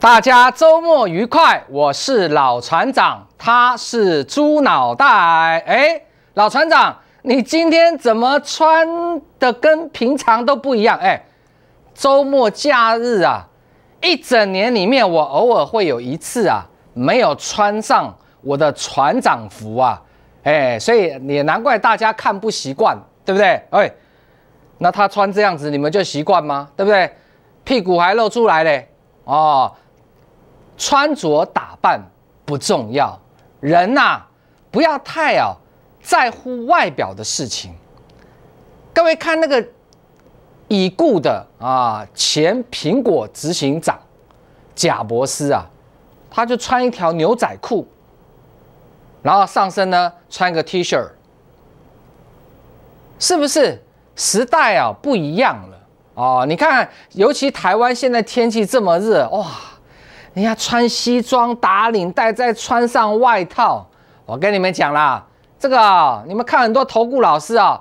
大家周末愉快，我是老船长，他是猪脑袋。哎，老船长，你今天怎么穿的跟平常都不一样？哎，周末假日啊，一整年里面我偶尔会有一次啊，没有穿上我的船长服啊，哎，所以也难怪大家看不习惯，对不对？哎，那他穿这样子你们就习惯吗？对不对？屁股还露出来嘞，哦。穿着打扮不重要，人呐，不要太啊在乎外表的事情。各位看那个已故的啊前苹果执行长贾伯斯啊，他就穿一条牛仔裤，然后上身呢穿个 T 恤，是不是时代啊不一样了啊？你看，尤其台湾现在天气这么热哇。人家穿西装打领带，再穿上外套。我跟你们讲啦，这个你们看很多投顾老师啊，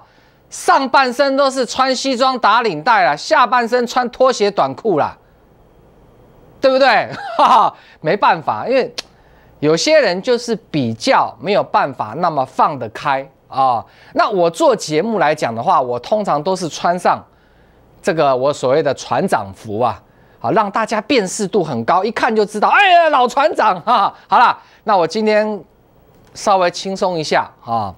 上半身都是穿西装打领带了，下半身穿拖鞋短裤啦，对不对？哈哈，没办法，因为有些人就是比较没有办法那么放得开啊。那我做节目来讲的话，我通常都是穿上这个我所谓的船长服啊。好，让大家辨识度很高，一看就知道，哎呀，老船长哈。好了，那我今天稍微轻松一下啊。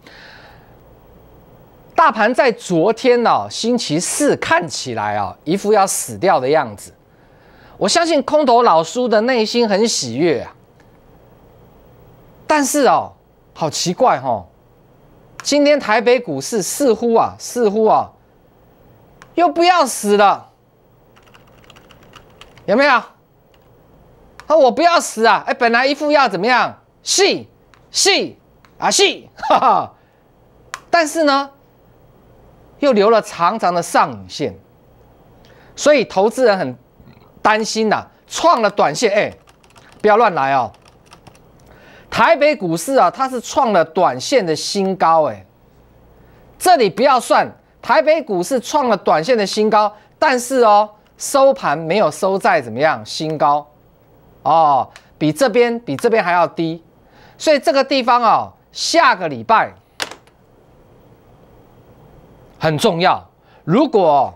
大盘在昨天呢，星期四看起来啊，一副要死掉的样子。我相信空头老叔的内心很喜悦啊。但是哦，好奇怪哦，今天台北股市似乎啊，似乎啊，又不要死了。有没有？我不要死啊！哎，本来一副要怎么样？细细啊细，哈哈。但是呢，又留了长长的上影线，所以投资人很担心呐，创了短线哎，不要乱来哦。台北股市啊，它是创了短线的新高哎，这里不要算。台北股市创了短线的新高，但是哦。收盘没有收在怎么样新高，哦，比这边比这边还要低，所以这个地方啊，下个礼拜很重要。如果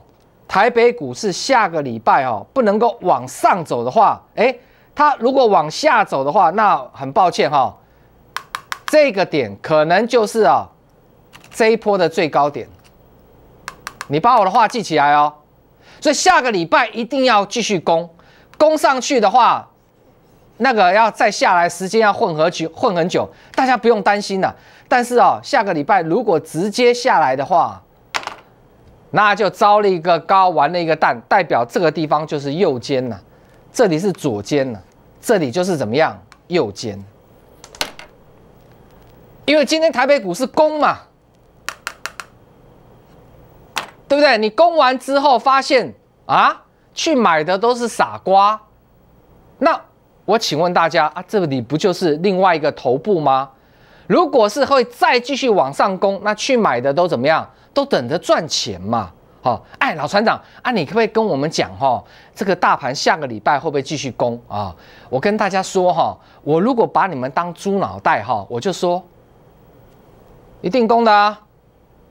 台北股市下个礼拜哦不能够往上走的话，哎，它如果往下走的话，那很抱歉哈，这个点可能就是啊这一波的最高点。你把我的话记起来哦。所以下个礼拜一定要继续攻，攻上去的话，那个要再下来，时间要混合久混很久，大家不用担心了。但是啊，下个礼拜如果直接下来的话，那就招了一个高，玩了一个蛋，代表这个地方就是右肩了，这里是左肩了，这里就是怎么样右肩，因为今天台北股是攻嘛。对不对？你攻完之后发现啊，去买的都是傻瓜。那我请问大家啊，这里不就是另外一个头部吗？如果是会再继续往上攻，那去买的都怎么样？都等着赚钱嘛。好，哎，老船长啊，你可不可以跟我们讲哈，这个大盘下个礼拜会不会继续攻啊？我跟大家说哈，我如果把你们当猪脑袋哈，我就说一定攻的，啊，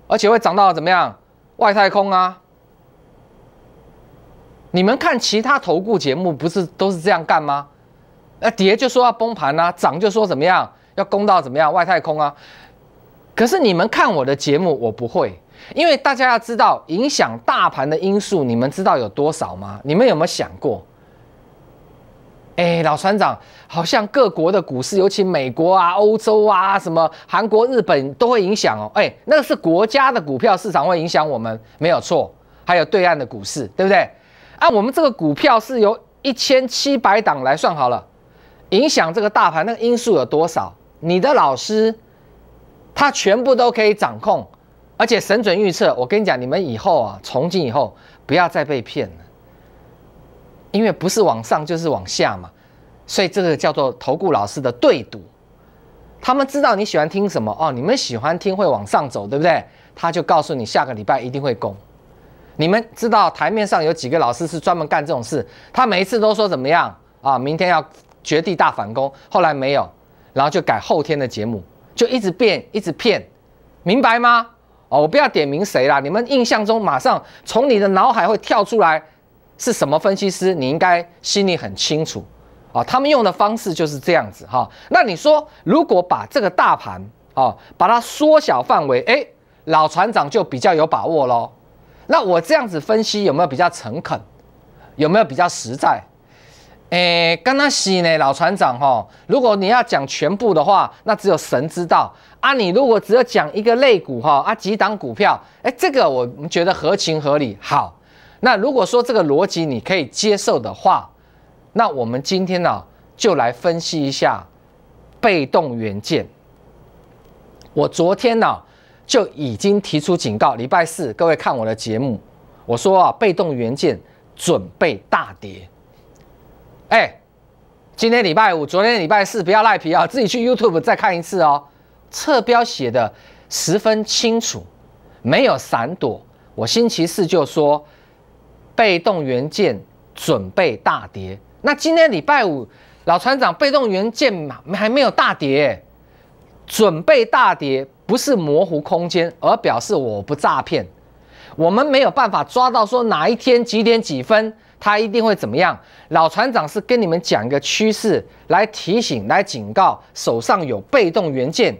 而且会涨到怎么样？外太空啊！你们看其他投顾节目不是都是这样干吗？那跌就说要崩盘呐，涨就说怎么样要攻到怎么样外太空啊！可是你们看我的节目，我不会，因为大家要知道影响大盘的因素，你们知道有多少吗？你们有没有想过？哎，老船长，好像各国的股市，尤其美国啊、欧洲啊、什么韩国、日本都会影响哦。哎，那个是国家的股票市场会影响我们，没有错。还有对岸的股市，对不对？啊，我们这个股票是由一千七百档来算好了，影响这个大盘那个因素有多少？你的老师，他全部都可以掌控，而且神准预测。我跟你讲，你们以后啊，从今以后不要再被骗了。因为不是往上就是往下嘛，所以这个叫做投顾老师的对赌。他们知道你喜欢听什么哦，你们喜欢听会往上走，对不对？他就告诉你下个礼拜一定会攻。你们知道台面上有几个老师是专门干这种事，他每一次都说怎么样啊，明天要绝地大反攻，后来没有，然后就改后天的节目，就一直变，一直骗，明白吗？哦，我不要点名谁啦，你们印象中马上从你的脑海会跳出来。是什么分析师？你应该心里很清楚，啊，他们用的方式就是这样子哈。那你说，如果把这个大盘啊，把它缩小范围，哎，老船长就比较有把握喽。那我这样子分析有没有比较诚恳？有没有比较实在？诶，刚刚西呢，老船长哈，如果你要讲全部的话，那只有神知道啊。你如果只有讲一个类股哈，啊，几档股票，诶，这个我觉得合情合理。好。那如果说这个逻辑你可以接受的话，那我们今天呢就来分析一下被动元件。我昨天呢就已经提出警告，礼拜四各位看我的节目，我说啊，被动元件准备大跌。哎，今天礼拜五，昨天礼拜四不要赖皮啊，自己去 YouTube 再看一次哦。侧标写的十分清楚，没有闪躲。我星期四就说。被动元件准备大跌，那今天礼拜五老船长被动元件嘛还没有大跌，准备大跌不是模糊空间，而表示我不诈骗，我们没有办法抓到说哪一天几点几分它一定会怎么样。老船长是跟你们讲一个趋势来提醒、来警告手上有被动元件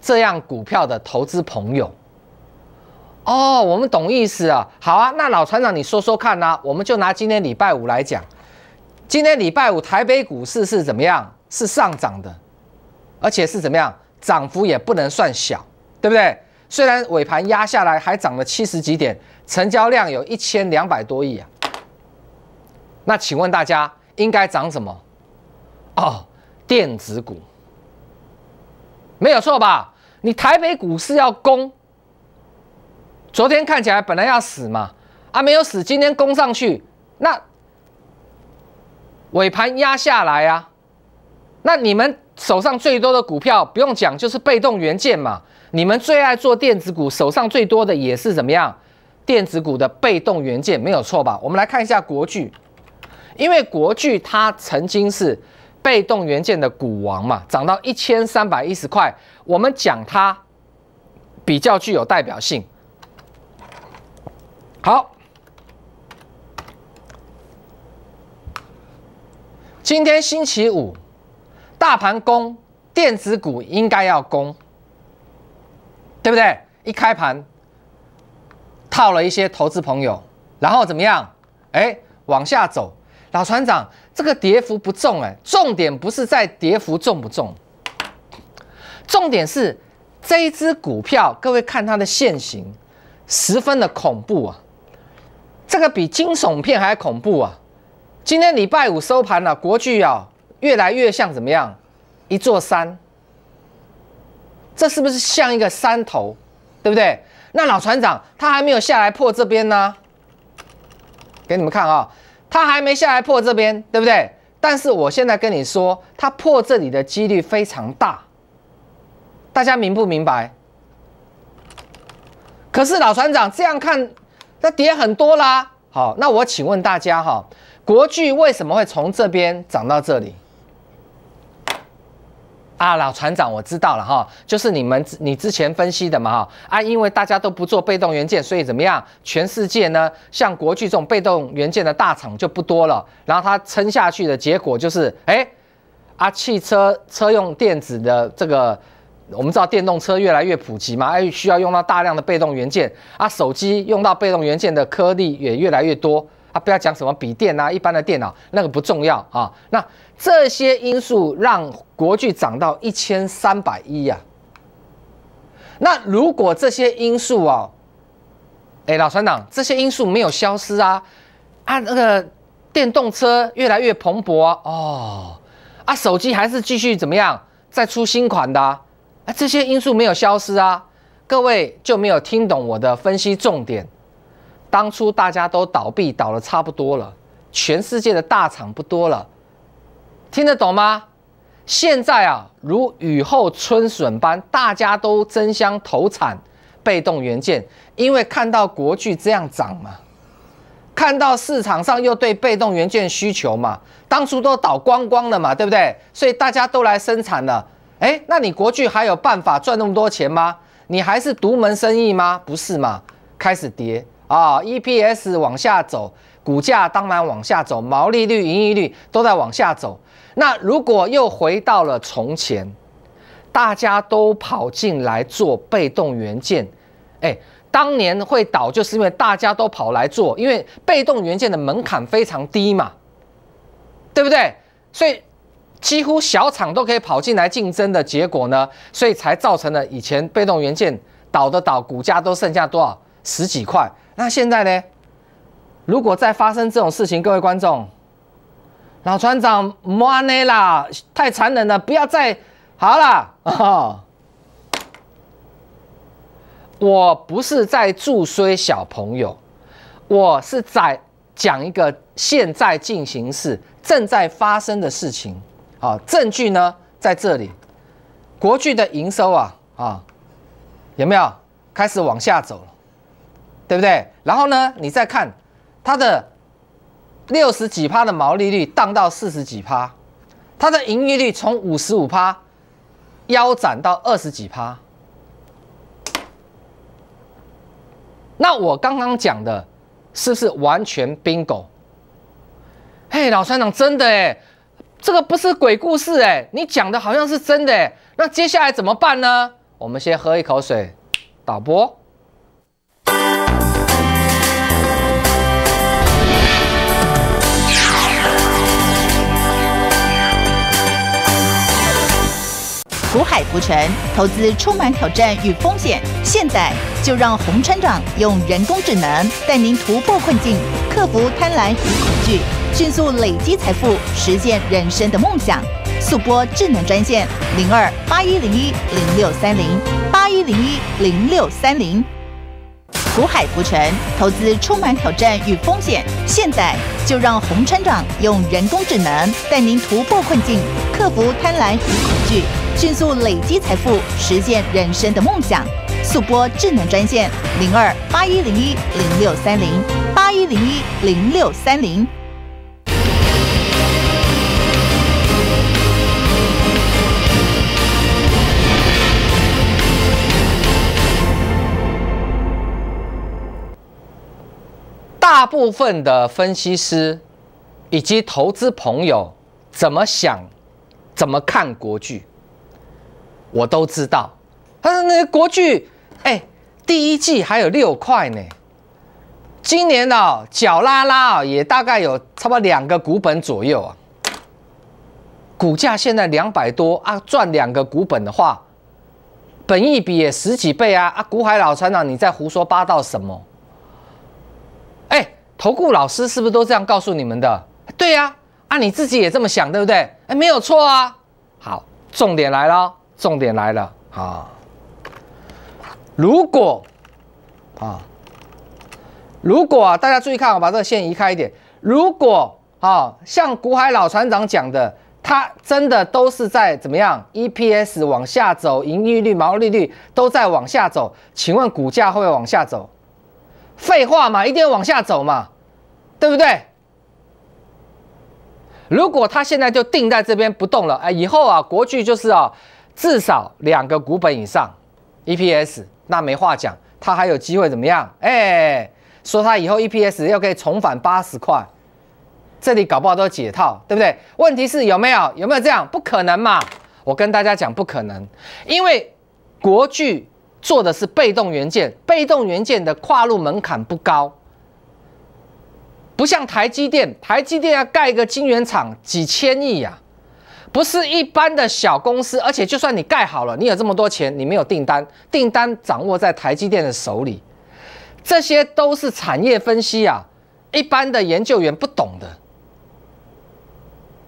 这样股票的投资朋友。哦，我们懂意思啊。好啊，那老船长，你说说看呢？我们就拿今天礼拜五来讲，今天礼拜五台北股市是怎么样？是上涨的，而且是怎么样？涨幅也不能算小，对不对？虽然尾盘压下来，还涨了七十几点，成交量有一千两百多亿啊。那请问大家应该涨什么？哦，电子股，没有错吧？你台北股市要攻。昨天看起来本来要死嘛，啊没有死，今天攻上去，那尾盘压下来啊。那你们手上最多的股票不用讲，就是被动元件嘛。你们最爱做电子股，手上最多的也是怎么样？电子股的被动元件没有错吧？我们来看一下国巨，因为国巨它曾经是被动元件的股王嘛，涨到一千三百一十块，我们讲它比较具有代表性。好，今天星期五，大盘攻，电子股应该要攻，对不对？一开盘套了一些投资朋友，然后怎么样？哎，往下走。老船长，这个跌幅不重，哎，重点不是在跌幅重不重，重点是这一只股票，各位看它的线形，十分的恐怖啊！这个比惊悚片还恐怖啊！今天礼拜五收盘了，国巨啊，越来越像怎么样？一座山。这是不是像一个山头？对不对？那老船长他还没有下来破这边呢。给你们看啊，他还没下来破这边，对不对？但是我现在跟你说，他破这里的几率非常大。大家明不明白？可是老船长这样看。那跌很多啦，好，那我请问大家哈，国巨为什么会从这边涨到这里？啊，老船长，我知道了哈，就是你们你之前分析的嘛哈啊，因为大家都不做被动元件，所以怎么样？全世界呢，像国巨这种被动元件的大厂就不多了，然后它撑下去的结果就是，哎，啊，汽车车用电子的这个。我们知道电动车越来越普及嘛，哎，需要用到大量的被动元件啊，手机用到被动元件的颗粒也越来越多啊，不要讲什么笔电啊，一般的电脑那个不重要啊，那这些因素让国巨涨到一千三百一呀。那如果这些因素啊，哎，老船长，这些因素没有消失啊，啊，那个电动车越来越蓬勃哦，啊，手机还是继续怎么样，再出新款的。啊，这些因素没有消失啊，各位就没有听懂我的分析重点。当初大家都倒闭倒的差不多了，全世界的大厂不多了，听得懂吗？现在啊，如雨后春笋般，大家都争相投产被动元件，因为看到国巨这样涨嘛，看到市场上又对被动元件需求嘛，当初都倒光光了嘛，对不对？所以大家都来生产了。哎，那你国巨还有办法赚那么多钱吗？你还是独门生意吗？不是嘛？开始跌啊，EPS 往下走，股价当然往下走，毛利率、盈利率都在往下走。那如果又回到了从前，大家都跑进来做被动元件，哎，当年会倒就是因为大家都跑来做，因为被动元件的门槛非常低嘛，对不对？所以。几乎小厂都可以跑进来竞争的结果呢，所以才造成了以前被动元件倒的倒，股价都剩下多少十几块。那现在呢？如果再发生这种事情，各位观众，老船长莫内啦，太残忍了，不要再好啦、啊！我不是在助衰小朋友，我是在讲一个现在进行式正在发生的事情。啊，证据呢在这里，国巨的营收啊啊，有没有开始往下走了，对不对？然后呢，你再看它的六十几趴的毛利率，荡到四十几趴，它的盈利率从五十五趴腰斩到二十几趴，那我刚刚讲的，是不是完全 bingo？嘿，老船长，真的哎。这个不是鬼故事哎，你讲的好像是真的哎，那接下来怎么办呢？我们先喝一口水。导播。浮海浮沉，投资充满挑战与风险。现在就让洪船长用人工智能带您突破困境，克服贪婪与恐惧。迅速累积财富，实现人生的梦想。速播智能专线零二八一零一零六三零八一零一零六三零。股海浮沉，投资充满挑战与风险。现在就让洪村长用人工智能带您突破困境，克服贪婪与恐惧，迅速累积财富，实现人生的梦想。速播智能专线零二八一零一零六三零八一零一零六三零。大部分的分析师以及投资朋友怎么想、怎么看国剧，我都知道。他说：“那个国剧，哎，第一季还有六块呢。今年呢，脚拉拉哦，也大概有差不多两个股本左右啊。股价现在两百多啊，赚两个股本的话，本一比也十几倍啊。啊，古海老船长，你在胡说八道什么？”投顾老师是不是都这样告诉你们的？对呀，啊，你自己也这么想，对不对？哎，没有错啊。好，重点来了，重点来了。啊。如果啊，如果啊，大家注意看，我把这个线移开一点。如果啊，像古海老船长讲的，他真的都是在怎么样？EPS 往下走，盈利率、毛利率都在往下走，请问股价会往下走？废话嘛，一定要往下走嘛，对不对？如果他现在就定在这边不动了，哎，以后啊，国剧就是哦，至少两个股本以上，EPS，那没话讲，他还有机会怎么样？哎，说他以后 EPS 又可以重返八十块，这里搞不好都解套，对不对？问题是有没有有没有这样？不可能嘛！我跟大家讲不可能，因为国剧。做的是被动元件，被动元件的跨入门槛不高，不像台积电，台积电要盖一个晶圆厂几千亿呀，不是一般的小公司，而且就算你盖好了，你有这么多钱，你没有订单，订单掌握在台积电的手里，这些都是产业分析啊，一般的研究员不懂的，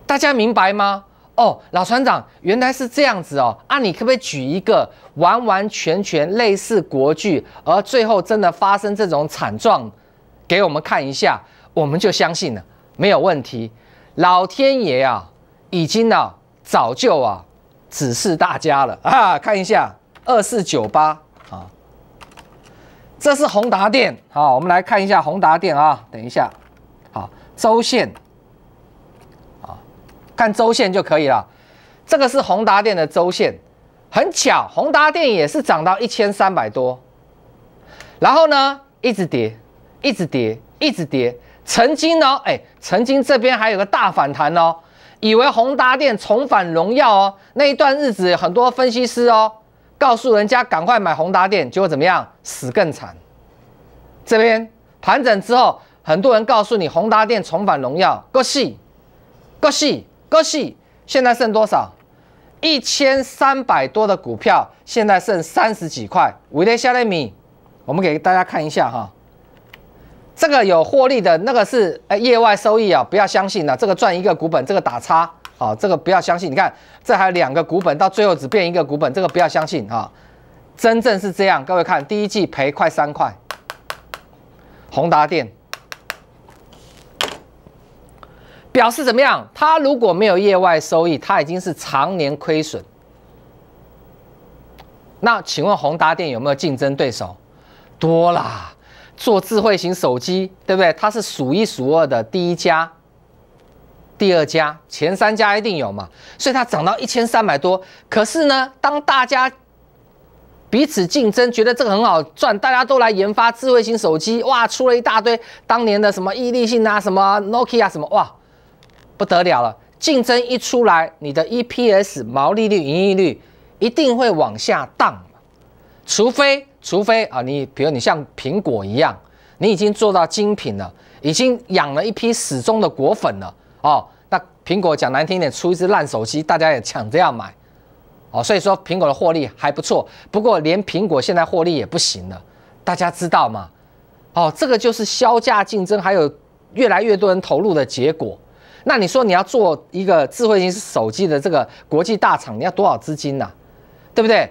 大家明白吗？哦，老船长原来是这样子哦啊，你可不可以举一个完完全全类似国剧，而最后真的发生这种惨状，给我们看一下，我们就相信了，没有问题。老天爷啊，已经啊早就啊指示大家了啊，看一下二四九八啊，这是宏达电好，我们来看一下宏达电啊，等一下，好周线。看周线就可以了。这个是宏达电的周线，很巧，宏达电也是涨到一千三百多，然后呢，一直跌，一直跌，一直跌。曾经呢，哎，曾经这边还有个大反弹哦，以为宏达电重返荣耀哦，那一段日子很多分析师哦，告诉人家赶快买宏达电，结果怎么样？死更惨。这边盘整之后，很多人告诉你宏达电重返荣耀，恭喜，恭喜。各系现在剩多少？一千三百多的股票现在剩三十几块。l 天下 m 米，我们给大家看一下哈。这个有获利的那个是哎，业外收益啊，不要相信的。这个赚一个股本，这个打叉，啊，这个不要相信。你看，这还有两个股本，到最后只变一个股本，这个不要相信啊。真正是这样，各位看，第一季赔快三块。宏达电。表示怎么样？他如果没有业外收益，他已经是常年亏损。那请问宏达电有没有竞争对手？多啦，做智慧型手机，对不对？它是数一数二的第一家、第二家、前三家一定有嘛。所以它涨到一千三百多。可是呢，当大家彼此竞争，觉得这个很好赚，大家都来研发智慧型手机，哇，出了一大堆。当年的什么毅力信啊，什么 Nokia 什么哇。不得了了，竞争一出来，你的 EPS、毛利率、盈利率一定会往下荡，除非除非啊，你比如你像苹果一样，你已经做到精品了，已经养了一批死忠的果粉了哦。那苹果讲难听点，出一只烂手机，大家也抢着要买哦。所以说苹果的获利还不错，不过连苹果现在获利也不行了，大家知道吗？哦，这个就是销价竞争，还有越来越多人投入的结果。那你说你要做一个智慧型手机的这个国际大厂，你要多少资金啊？对不对？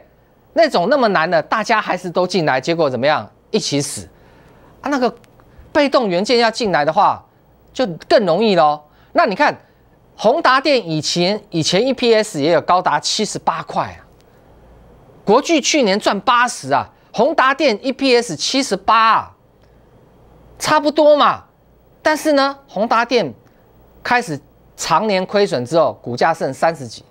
那种那么难的，大家还是都进来，结果怎么样？一起死啊！那个被动元件要进来的话，就更容易喽。那你看，宏达电以前以前 EPS 也有高达七十八块啊，国巨去年赚八十啊，宏达电 EPS 七十八啊，差不多嘛。但是呢，宏达电。开始常年亏损之后，股价剩三十几。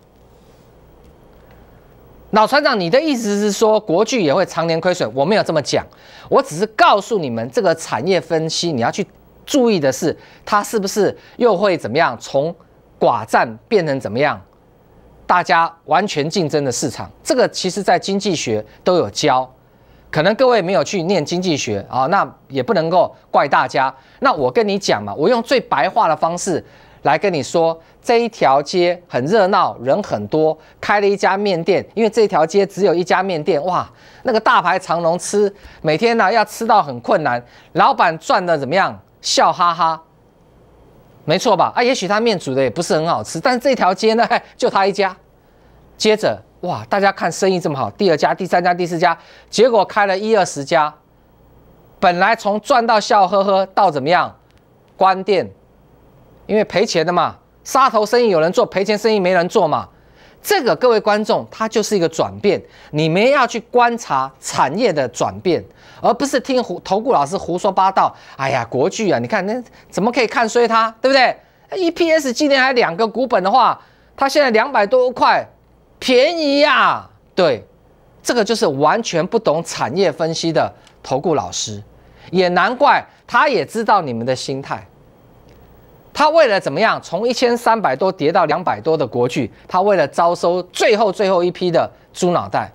老船长，你的意思是说国剧也会常年亏损？我没有这么讲，我只是告诉你们这个产业分析，你要去注意的是，它是不是又会怎么样从寡占变成怎么样，大家完全竞争的市场。这个其实在经济学都有教，可能各位没有去念经济学啊，那也不能够怪大家。那我跟你讲嘛，我用最白话的方式。来跟你说，这一条街很热闹，人很多，开了一家面店。因为这条街只有一家面店，哇，那个大排长龙吃，每天呢要吃到很困难。老板赚的怎么样？笑哈哈，没错吧？啊，也许他面煮的也不是很好吃，但是这条街呢，就他一家。接着，哇，大家看生意这么好，第二家、第三家、第四家，结果开了一二十家。本来从赚到笑呵呵到怎么样？关店。因为赔钱的嘛，杀头生意有人做，赔钱生意没人做嘛。这个各位观众，他就是一个转变，你们要去观察产业的转变，而不是听投顾老师胡说八道。哎呀，国剧啊，你看那怎么可以看衰它，对不对？EPS 今年还两个股本的话，它现在两百多块，便宜呀。对，这个就是完全不懂产业分析的投顾老师，也难怪他也知道你们的心态。他为了怎么样，从一千三百多跌到两百多的国剧，他为了招收最后最后一批的猪脑袋，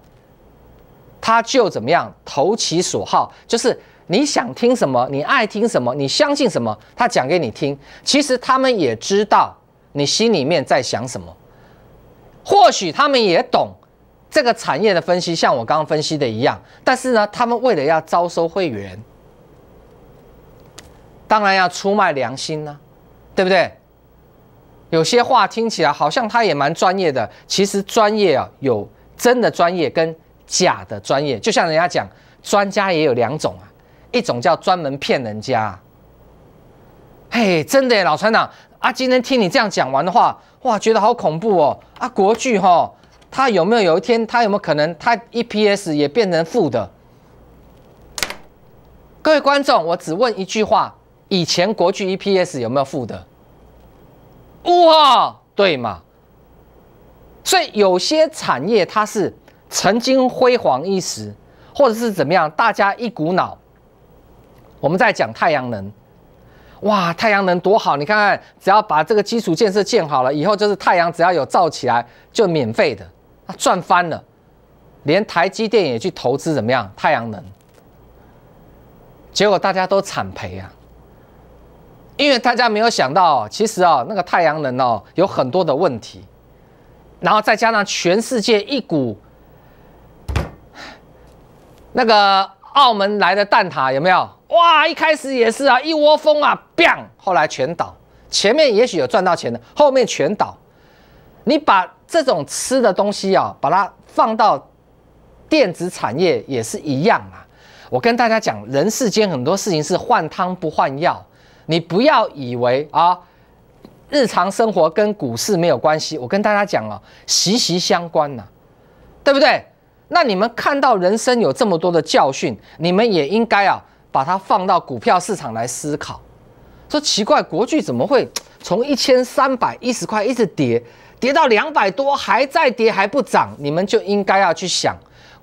他就怎么样投其所好，就是你想听什么，你爱听什么，你相信什么，他讲给你听。其实他们也知道你心里面在想什么，或许他们也懂这个产业的分析，像我刚刚分析的一样。但是呢，他们为了要招收会员，当然要出卖良心呢。对不对？有些话听起来好像他也蛮专业的，其实专业啊，有真的专业跟假的专业。就像人家讲，专家也有两种啊，一种叫专门骗人家。嘿，真的耶，老船长啊，今天听你这样讲完的话，哇，觉得好恐怖哦啊！国巨哈，他有没有有一天，他有没有可能他 EPS 也变成负的？各位观众，我只问一句话。以前国巨 EPS 有没有负的？哇，对嘛，所以有些产业它是曾经辉煌一时，或者是怎么样，大家一股脑。我们在讲太阳能，哇，太阳能多好，你看看，只要把这个基础建设建好了，以后就是太阳只要有照起来就免费的，赚翻了。连台积电也去投资怎么样？太阳能，结果大家都惨赔啊。因为大家没有想到，其实啊，那个太阳能哦，有很多的问题，然后再加上全世界一股那个澳门来的蛋挞有没有？哇！一开始也是啊，一窝蜂啊，biang，后来全倒。前面也许有赚到钱的，后面全倒。你把这种吃的东西啊，把它放到电子产业也是一样啊。我跟大家讲，人世间很多事情是换汤不换药。你不要以为啊，日常生活跟股市没有关系。我跟大家讲哦，息息相关呐，对不对？那你们看到人生有这么多的教训，你们也应该啊，把它放到股票市场来思考。说奇怪，国巨怎么会从一千三百一十块一直跌，跌到两百多，还在跌还不涨？你们就应该要去想，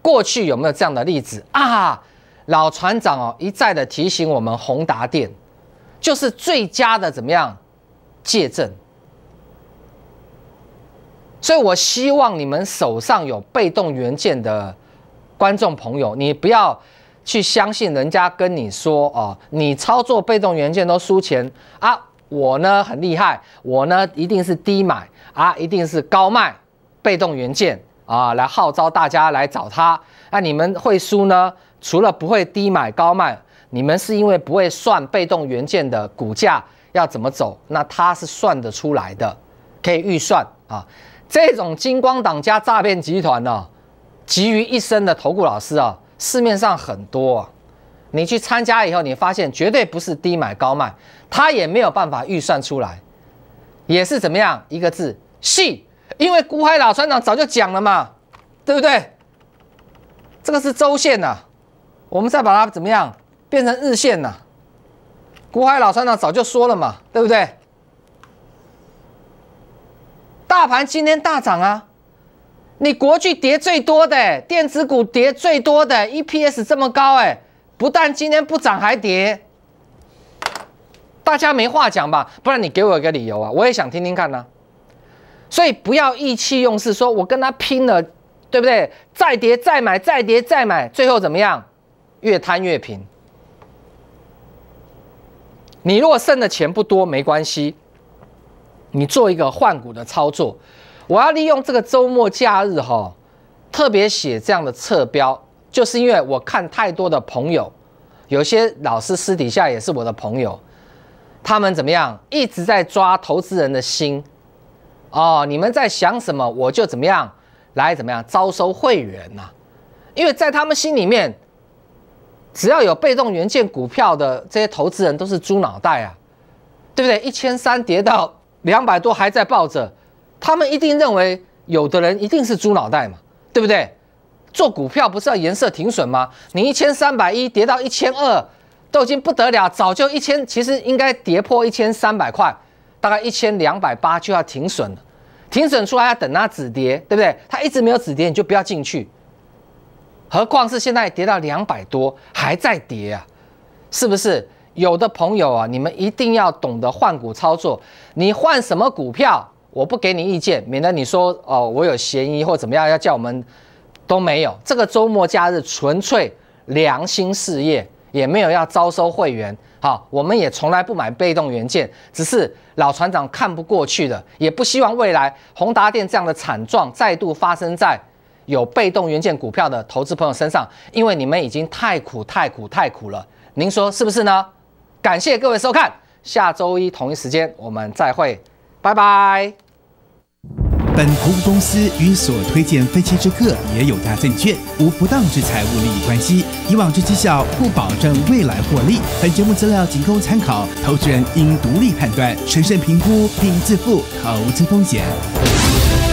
过去有没有这样的例子啊？老船长哦，一再的提醒我们宏达电。就是最佳的怎么样借证，所以我希望你们手上有被动元件的观众朋友，你不要去相信人家跟你说哦，你操作被动元件都输钱啊，我呢很厉害，我呢一定是低买啊，一定是高卖被动元件啊，来号召大家来找他，那你们会输呢？除了不会低买高卖，你们是因为不会算被动元件的股价要怎么走，那他是算得出来的，可以预算啊。这种金光党加诈骗集团呢，集于一身的投顾老师啊，市面上很多。你去参加以后，你发现绝对不是低买高卖，他也没有办法预算出来，也是怎么样一个字戏。因为古海老船长早就讲了嘛，对不对？这个是周线呐。我们再把它怎么样变成日线呢？古海老船长早就说了嘛，对不对？大盘今天大涨啊，你国巨跌最多的，电子股跌最多的，EPS 这么高哎，不但今天不涨还跌，大家没话讲吧？不然你给我一个理由啊，我也想听听看呢。所以不要意气用事，说我跟他拼了，对不对？再跌再买，再跌再买，最后怎么样？越贪越贫。你如果剩的钱不多，没关系。你做一个换股的操作。我要利用这个周末假日，哈，特别写这样的侧标，就是因为我看太多的朋友，有些老师私底下也是我的朋友，他们怎么样一直在抓投资人的心，哦，你们在想什么？我就怎么样来怎么样招收会员呢？因为在他们心里面。只要有被动元件股票的这些投资人都是猪脑袋啊，对不对？一千三跌到两百多还在抱着，他们一定认为有的人一定是猪脑袋嘛，对不对？做股票不是要颜色停损吗？你一千三百一跌到一千二都已经不得了，早就一千，其实应该跌破一千三百块，大概一千两百八就要停损了。停损出来要等它止跌，对不对？它一直没有止跌，你就不要进去。何况是现在跌到两百多，还在跌啊，是不是？有的朋友啊，你们一定要懂得换股操作。你换什么股票，我不给你意见，免得你说哦我有嫌疑或怎么样，要叫我们都没有。这个周末假日纯粹良心事业，也没有要招收会员。好，我们也从来不买被动元件，只是老船长看不过去的，也不希望未来宏达电这样的惨状再度发生在。有被动元件股票的投资朋友身上，因为你们已经太苦、太苦、太苦了，您说是不是呢？感谢各位收看，下周一同一时间我们再会，拜拜。本投资公司与所推荐分析之客也有大证券无不当之财务利益关系，以往之绩效不保证未来获利。本节目资料仅供参考，投资人应独立判断、审慎评估并自负投资风险。